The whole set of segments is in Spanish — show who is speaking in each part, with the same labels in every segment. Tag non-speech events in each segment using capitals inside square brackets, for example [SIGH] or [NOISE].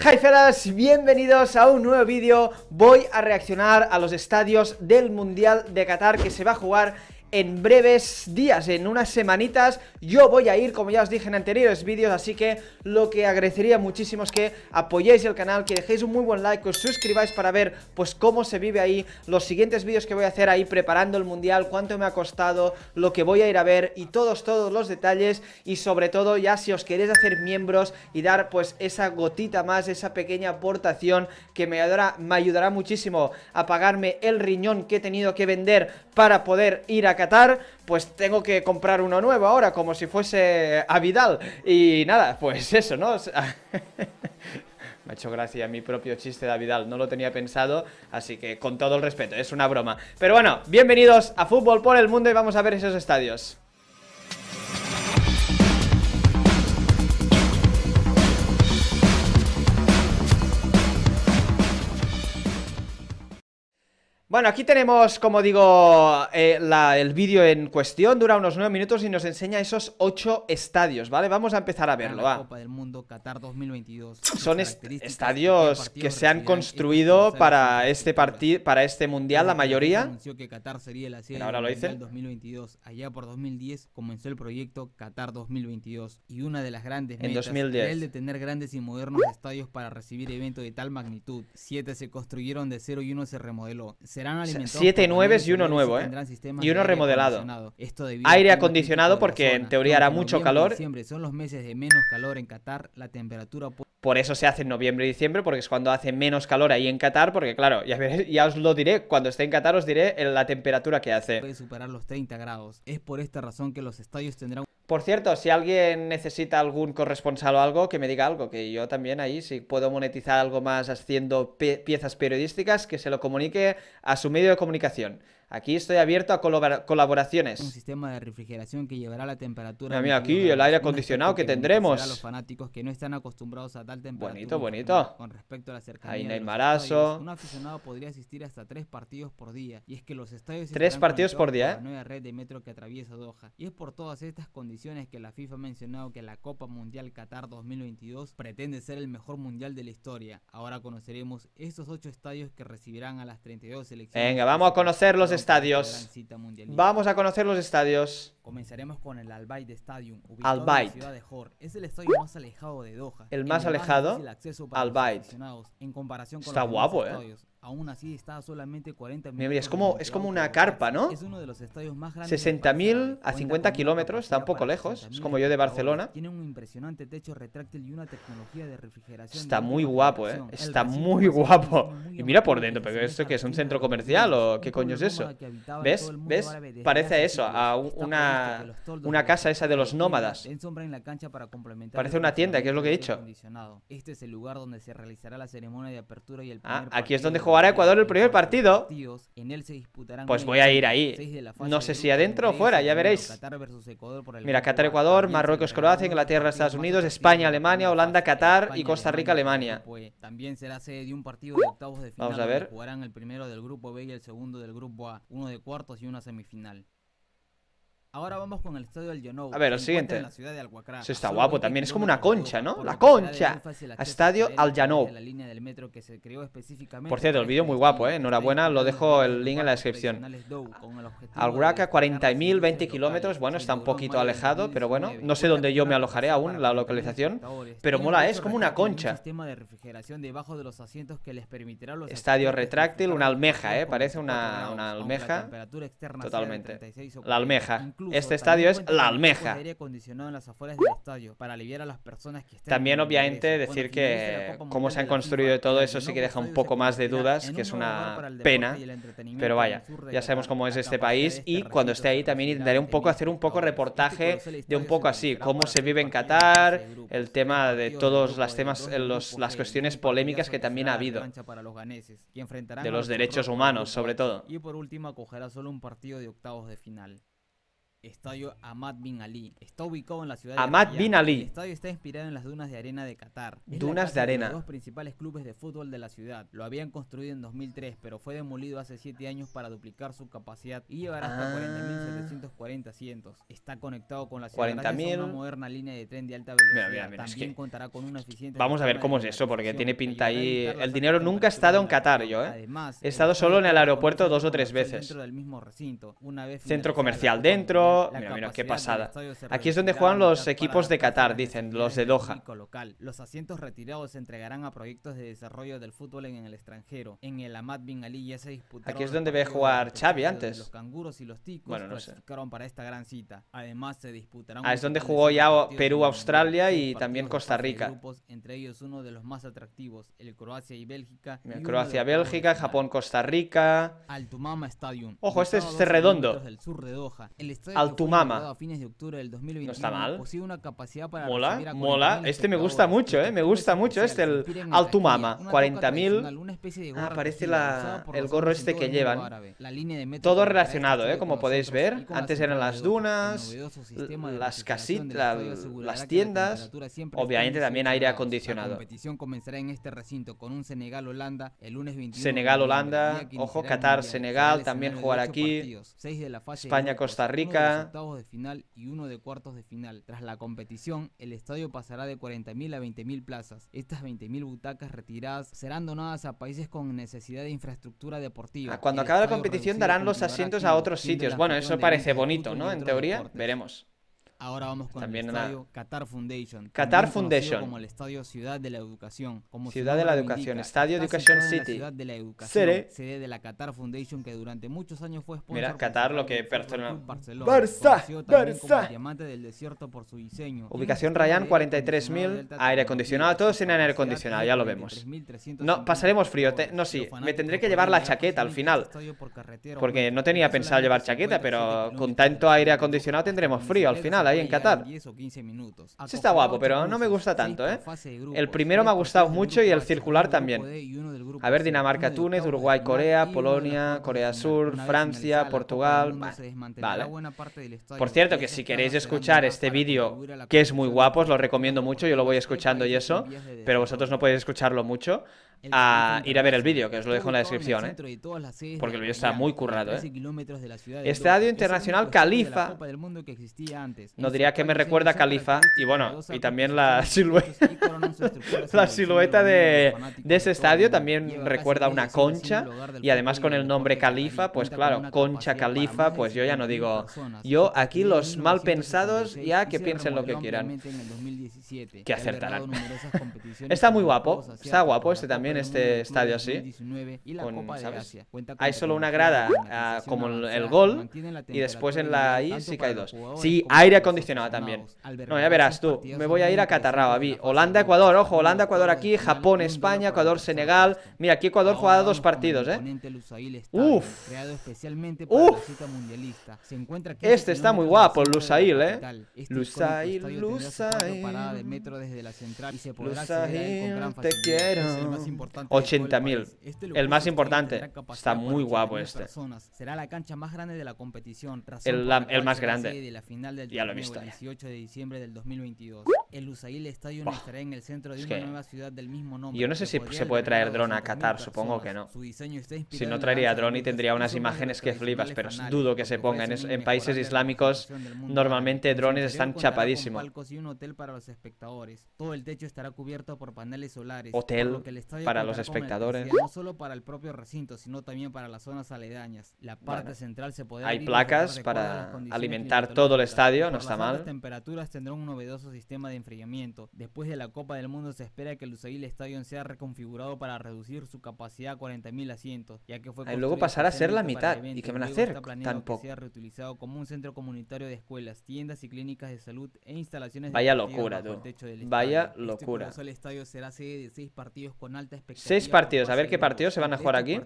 Speaker 1: Hi bienvenidos a un nuevo vídeo. Voy a reaccionar a los estadios del Mundial de Qatar que se va a jugar en breves días, en unas semanitas, yo voy a ir, como ya os dije en anteriores vídeos, así que lo que agradecería muchísimo es que apoyéis el canal, que dejéis un muy buen like, que os suscribáis para ver pues cómo se vive ahí, los siguientes vídeos que voy a hacer ahí preparando el mundial, cuánto me ha costado, lo que voy a ir a ver y todos, todos los detalles y sobre todo ya si os queréis hacer miembros y dar pues esa gotita más, esa pequeña aportación que me ayudará, me ayudará muchísimo a pagarme el riñón que he tenido que vender para poder ir a Qatar, pues tengo que comprar uno nuevo ahora, como si fuese a Y nada, pues [LAUGHS] eso, ¿no? [LAUGHS] Me ha hecho gracia mi propio chiste de Vidal, no lo tenía pensado, así que con todo el respeto, es una broma. Pero bueno, bienvenidos a Fútbol por el Mundo y vamos a ver esos estadios. Bueno, aquí tenemos, como digo, eh, la, el vídeo en cuestión, dura unos 9 minutos y nos enseña esos 8 estadios, ¿vale? Vamos a empezar a verlo, la Copa del Mundo Qatar 2022. Son estadios que se han construido para este, partido, para este mundial, la mayoría. Anunció que Qatar sería
Speaker 2: ahora lo dicen. 2022. Allá por 2010 comenzó el proyecto Qatar 2022 y una de las grandes metas en era el de tener grandes y modernos estadios para recibir eventos de tal magnitud. Siete se construyeron de cero y uno se remodeló serán alimentados. Siete nueves y uno nuevo, ¿eh? Y uno remodelado. Esto aire
Speaker 1: acondicionado porque en teoría hará mucho calor.
Speaker 2: siempre son los meses de menos calor en Qatar, la temperatura...
Speaker 1: Por eso se hace en noviembre y diciembre, porque es cuando hace menos calor ahí en Qatar, porque claro, ya, ya os lo diré, cuando esté en Qatar os diré la temperatura que hace. Puede
Speaker 2: superar los 30 grados. Es por esta razón que los estadios tendrán...
Speaker 1: Por cierto, si alguien necesita algún corresponsal o algo, que me diga algo, que yo también ahí, si puedo monetizar algo más haciendo piezas periodísticas, que se lo comunique a su medio de comunicación. Aquí estoy abierto a colaboraciones. Un
Speaker 2: sistema de refrigeración que llevará la temperatura. Mira, aquí el aire acondicionado que tendremos. A los fanáticos que no están acostumbrados a tal temperatura. Bonito, bonito. Con respecto a la cercanía. Ahí Neymarazo. Un aficionado podría asistir hasta tres partidos por día. Y es que los estadios. Tres partidos por día, La nueva red de metro que atraviesa Doha. Y es por todas estas condiciones que la FIFA ha mencionado que la Copa Mundial Qatar 2022 pretende ser el mejor mundial de la historia. Ahora conoceremos estos ocho estadios que recibirán a las 32 selecciones. Venga, vamos a conocerlos estadios. Vamos a conocer
Speaker 1: los estadios.
Speaker 2: Comenzaremos con el Albaid Stadium, ubicado Al en la ciudad de Hor. Es el estadio más alejado de Doha. El más alejado. Más el acceso está guapo, eh. Estadios. Aún así está solamente 40 es como es como una carpa, ¿no? Es uno de los estadios más grandes.
Speaker 1: 60.000 a 50 kilómetros, está un poco lejos. Es como yo de Barcelona.
Speaker 2: Tiene un impresionante techo retráctil y una tecnología de refrigeración. Está muy guapo, eh. Está muy guapo.
Speaker 1: Y mira por dentro, pero esto que es un centro comercial o qué coño es eso. ¿Ves? ¿Ves? Parece eso, a una una, casa esa de los nómadas.
Speaker 2: Parece una tienda, que es lo que he dicho. Este es el lugar donde se realizará la ceremonia de apertura y el ah, aquí es donde jugará Ecuador el primer partido.
Speaker 1: pues voy a ir ahí. No sé si adentro o fuera, ya veréis. Mira, Qatar, Ecuador, Marruecos, Croacia, Inglaterra, Estados Unidos, España, Alemania, Holanda, Qatar y Costa Rica, Alemania.
Speaker 2: También será sede de un partido de octavos de final. Vamos a ver. Jugarán el primero del grupo B y el segundo del grupo A, uno de cuartos y una semifinal. Ahora vamos con el estadio del A ver, lo siguiente. En está guapo también. Es como una concha, ¿no? La concha. Estadio
Speaker 1: Al Janou Por
Speaker 2: cierto, el vídeo este muy
Speaker 1: guapo, ¿eh? Enhorabuena. Lo dejo el link en la descripción. Alhuacra, 40.000, 20 kilómetros. Bueno, está un poquito alejado, pero bueno. No sé dónde yo me alojaré aún, la localización. Pero mola, es como una concha.
Speaker 2: Estadio retráctil, una almeja, ¿eh? Parece una, una almeja. Totalmente. La almeja este estadio es La Almeja.
Speaker 1: También obviamente decir que cómo se han construido todo eso sí que deja un poco más de dudas, que es una pena, pero vaya, ya sabemos cómo es este país este y cuando esté ahí también intentaré un poco hacer un poco este reportaje de un poco así, cómo se vive en Qatar, el tema este de todos los temas, las cuestiones polémicas que también ha habido,
Speaker 2: de los derechos humanos sobre todo. Y por último acogerá solo un partido de octavos de final. Estadio Ahmad Bin Ali. Está ubicado en la ciudad de Ahmad Bin Ali. El estadio está inspirado en las dunas de arena de Qatar. dunas de arena. De los dos principales clubes de fútbol de la ciudad. Lo habían construido en 2003, pero fue demolido hace 7 años para duplicar su capacidad y llevar hasta 40.740 ah. asientos. Está conectado con la ciudad 40, una moderna línea de
Speaker 1: tren de alta velocidad. También contará con una eficiente Vamos a ver cómo es eso, porque tiene pinta ahí... El dinero nunca ha estado en Qatar, yo, ¿eh?
Speaker 2: Además, he
Speaker 1: estado solo en el aeropuerto dos o tres veces. Dentro del mismo
Speaker 2: recinto. Una vez centro comercial dentro mira, mira, qué pasada. Aquí es donde juegan los equipos de Qatar, dicen, los de Doha. Local. Los asientos retirados se entregarán a proyectos de desarrollo del fútbol en el extranjero. En el Ahmad Bin Ali ya se disputaron Aquí es donde ve jugar Xavi antes. Los canguros y los ticos bueno, para esta gran cita. Además se disputarán Ah, es donde jugó ya Perú, Australia y también Costa Rica. entre ellos uno de los más atractivos, el Croacia y Bélgica. Croacia,
Speaker 1: Bélgica, Japón, Costa Rica.
Speaker 2: Stadium. Ojo, este es redondo. Del sur de Doha. El Altumama no está mal. mola, mola. Este me gusta
Speaker 1: mucho, eh, Me gusta mucho este, el Altumama 40.000. Ah, parece el gorro este que llevan. Todo relacionado, eh, Como podéis ver. Antes eran las dunas, las casitas, las tiendas. Obviamente también aire acondicionado.
Speaker 2: La Senegal-Holanda, ojo, Qatar-Senegal también jugar aquí. España-Costa Rica de de final y uno de cuartos de final. Tras la competición, el estadio pasará de 40.000 a 20.000 plazas. Estas 20.000 butacas retiradas serán donadas a países con necesidad de infraestructura deportiva. Ah, cuando acabe la competición darán los asientos a otros sitios. Bueno, eso parece bonito, ¿no? En teoría,
Speaker 1: veremos. Ahora
Speaker 2: vamos con También el estadio Qatar Foundation. Qatar Foundation. Como el estadio Ciudad de la Educación. Como ciudad de la Educación. estadio Education City. Sede. de la Qatar Foundation que durante muchos años fue
Speaker 1: Mira, Qatar lo que Barcelona. Barcelona. Barça. Barça. del desierto
Speaker 2: por su Ubicación Ryan
Speaker 1: 43.000. Aire acondicionado. Todos tienen aire acondicionado. Ya lo vemos. No, pasaremos frío. no, sí. Me tendré que llevar la chaqueta al final. Porque no tenía pensado llevar chaqueta, pero con tanto aire acondicionado tendremos frío al final ahí en Qatar.
Speaker 2: Sí
Speaker 1: está guapo, pero no me gusta tanto, ¿eh? El primero me ha gustado mucho y el circular también. A ver, Dinamarca, Túnez, Uruguay, Corea, Polonia, Corea Sur, Francia, Portugal. Vale. Por cierto, que si queréis escuchar este vídeo, que es muy guapo, os lo recomiendo mucho, yo lo voy escuchando y eso, pero vosotros no podéis escucharlo mucho a ir a ver el vídeo, que os lo dejo en la descripción, ¿eh? porque el vídeo está muy currado. ¿eh? Estadio Internacional Califa. No diría que me recuerda a Califa y bueno, y también la silueta, [LAUGHS] la silueta de, de ese estadio también recuerda a pues una concha y además con el nombre Califa, pues claro, concha Califa, pues yo ya no digo, yo aquí los mal pensados ya que piensen lo que quieran, que acertarán. Está muy guapo, está guapo este también. En este estadio así. Con, ¿sabes? Hay solo una grada ah, como el gol y después en la I sí que hay dos. Sí, aire acondicionado también. No, ya verás tú. Me voy a ir a Catarrao, vi Holanda, Ecuador, ojo, Holanda, Ecuador aquí, Japón, España, Ecuador, Senegal. Mira, aquí Ecuador jugado dos partidos, ¿eh?
Speaker 2: Uf. Uf. Este está muy guapo, Lusail, ¿eh? Este Lusail, Lusail. Lusail, te quiero importante. 80.000. Este el más importante. Está muy guapo este. Personas. Será la cancha más grande de la competición. El, la, el, más grande. De la final del ya lo he visto. El 18 de diciembre del 2022. El Usail Stadium oh, estará en el centro de una que... nueva ciudad del mismo nombre. Yo no sé si se puede traer dron a Qatar, supongo
Speaker 1: que no. Su diseño está si no traería dron y tendría unas imágenes que flipas, pero dudo que se pongan. En, en países islámicos normalmente drones están chapadísimos.
Speaker 2: un hotel para los espectadores. Todo el techo estará cubierto por paneles solares. Hotel, lo que para los espectadores. No solo para el propio recinto, sino también para las zonas aledañas. La parte central se podrá Hay placas para alimentar todo el estadio, no está mal. Las temperaturas tendrán un novedoso sistema de enfriamiento. Después de la Copa del Mundo se espera que el Lusail Stadium sea reconfigurado para reducir su capacidad a 40.000 asientos, ya que fue y luego pasará a ser la mitad y que me a hacer tampoco. Que reutilizado como un centro comunitario de escuelas, tiendas y clínicas de salud e instalaciones Vaya locura, tú. Vaya este locura. el estadio será sede de seis partidos con alta
Speaker 1: Seis partidos, a ver qué partidos se van a jugar aquí.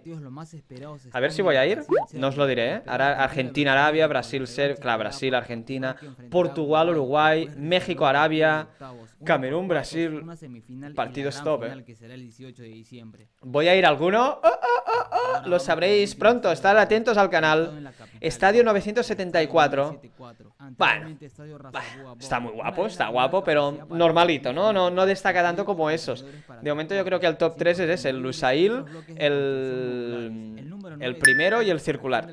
Speaker 2: A ver si voy a ir, no
Speaker 1: os lo diré, ¿eh? Ahora Argentina, Arabia, Brasil, serbia claro, Brasil, Argentina, Portugal, Uruguay, México, Arabia, Camerún, Brasil. Partido top,
Speaker 2: ¿eh?
Speaker 1: Voy a ir alguno. Oh, oh, oh, lo sabréis pronto, Estad atentos al canal. Estadio 974. Bueno, está muy guapo, está guapo, pero normalito, ¿no? No, no destaca tanto como esos. De momento yo creo que el top tres es ese, el Lusail, el... El primero y el circular.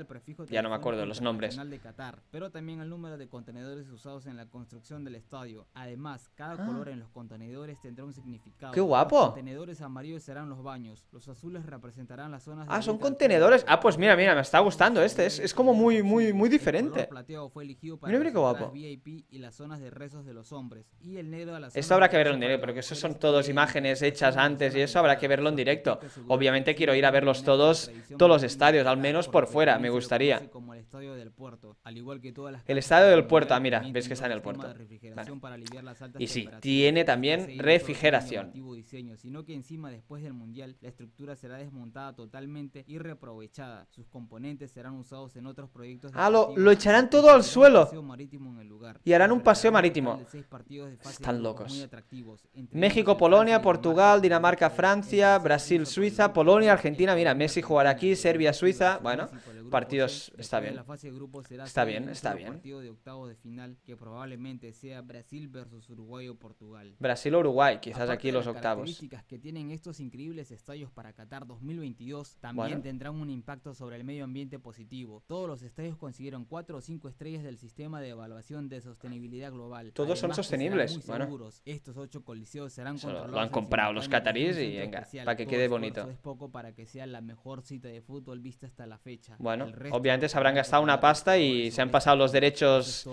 Speaker 1: Ya no me acuerdo los nombres.
Speaker 2: De Qatar, pero también el número de contenedores usados en la construcción del estadio. Además, cada ah. color en los contenedores tendrá un significado. ¡Qué guapo! Los contenedores amarillos serán los baños. Los azules representarán las zonas. Ah, son
Speaker 1: contenedores. Ah, pues mira, mira, me está gustando este. Es, es como muy, muy, muy diferente. El fue elegido para mira, qué guapo.
Speaker 2: VIP y las zonas de rezos de los hombres. Y el negro a Esto
Speaker 1: habrá que verlo en directo, porque eso son todos imágenes hechas antes y eso habrá que verlo en directo. Obviamente quiero ir a verlos todos, todos los estadios, al menos por fuera, me gustaría. el estadio del puerto, ah, mira, ves que está en el puerto.
Speaker 2: Y sí, tiene también refrigeración. sino que encima después del mundial la estructura será desmontada totalmente y Sus componentes serán usados en otros proyectos. Ah, lo, echarán todo al suelo.
Speaker 1: Y harán un paseo marítimo. Están locos. México, Polonia, Portugal, Dinamarca, Francia, Brasil, Suiza, Polonia, Argentina. Mira, Messi jugará aquí, Serbia. Serbia, Suiza, bueno partidos está bien. La fase de grupo será está bien, está bien.
Speaker 2: partido de octavos de final que probablemente sea Brasil versus Uruguay o Portugal. Brasil o Uruguay, quizás aquí los las octavos. que tienen estos increíbles estadios para Qatar 2022 también tendrán un impacto sobre el medio ambiente positivo. Todos los estadios consiguieron 4 o 5 estrellas del sistema de evaluación de sostenibilidad global. Todos son sostenibles, bueno. Estos ocho coliseos serán controlados. Lo han comprado los cataríes y venga, para que quede bonito. Es poco para que sea la mejor cita de fútbol vista hasta la fecha obviamente se habrán
Speaker 1: gastado una pasta y se han pasado los derechos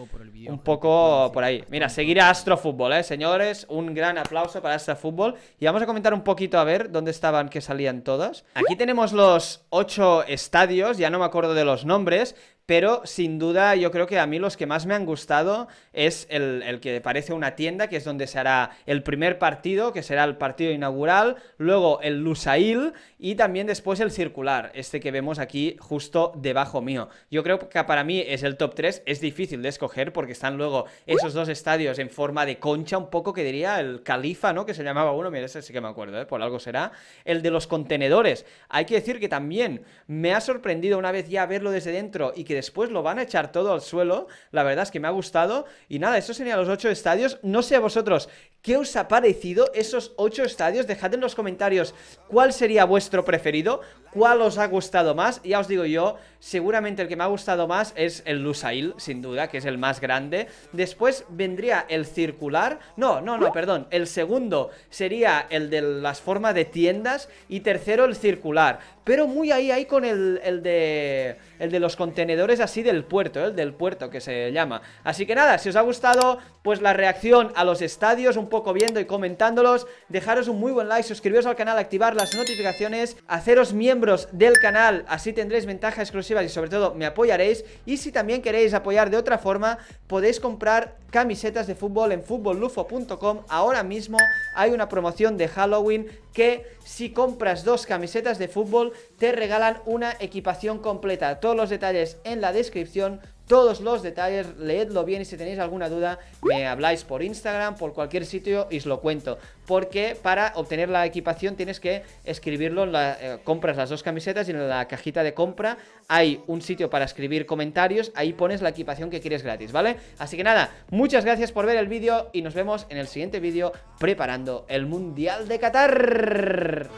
Speaker 1: un poco por ahí. Mira, seguir a Astrofútbol, ¿eh? Señores, un gran aplauso para este fútbol Y vamos a comentar un poquito a ver dónde estaban que salían todas. Aquí tenemos los ocho estadios, ya no me acuerdo de los nombres, pero sin duda yo creo que a mí los que más me han gustado es el, el, que parece una tienda, que es donde se hará el primer partido, que será el partido inaugural, luego el Lusail y también después el circular, este que vemos aquí justo debajo mío. Yo creo que para mí es el top 3, es difícil de escoger porque están luego esos dos estadios en forma de concha, un poco que diría el Califa, ¿no? Que se llamaba uno, mira, ese sí que me acuerdo, ¿eh? por algo será, el de los contenedores. Hay que decir que también me ha sorprendido una vez ya verlo desde dentro y que después lo van a echar todo al suelo. La verdad es que me ha gustado. Y nada, eso sería los ocho estadios. No sé a vosotros ¿Qué os ha parecido esos ocho estadios? Dejad en los comentarios cuál sería vuestro preferido, cuál os ha gustado más. Ya os digo yo, seguramente el que me ha gustado más es el Lusail, sin duda, que es el más grande. Después vendría el circular. No, no, no, perdón. El segundo sería el de las formas de tiendas y tercero el circular. Pero muy ahí, ahí con el, el de el de los contenedores así del puerto, ¿eh? el del puerto que se llama. Así que nada, si os ha gustado, pues la reacción a los estadios un poco viendo y comentándolos, dejaros un muy buen like, suscribiros al canal, activar las notificaciones, haceros miembros del canal, así tendréis ventajas exclusivas y sobre todo me apoyaréis. Y si también queréis apoyar de otra forma, podéis comprar camisetas de fútbol en futbollufo.com. Ahora mismo hay una promoción de Halloween que si compras dos camisetas de fútbol te regalan una equipación completa. Todos los detalles en la descripción todos los detalles, leedlo bien y si tenéis alguna duda me habláis por Instagram, por cualquier sitio y os lo cuento. Porque para obtener la equipación tienes que escribirlo, eh, compras las dos camisetas y en la cajita de compra hay un sitio para escribir comentarios, ahí pones la equipación que quieres gratis, ¿vale? Así que nada, muchas gracias por ver el vídeo y nos vemos en el siguiente vídeo preparando el Mundial de Qatar.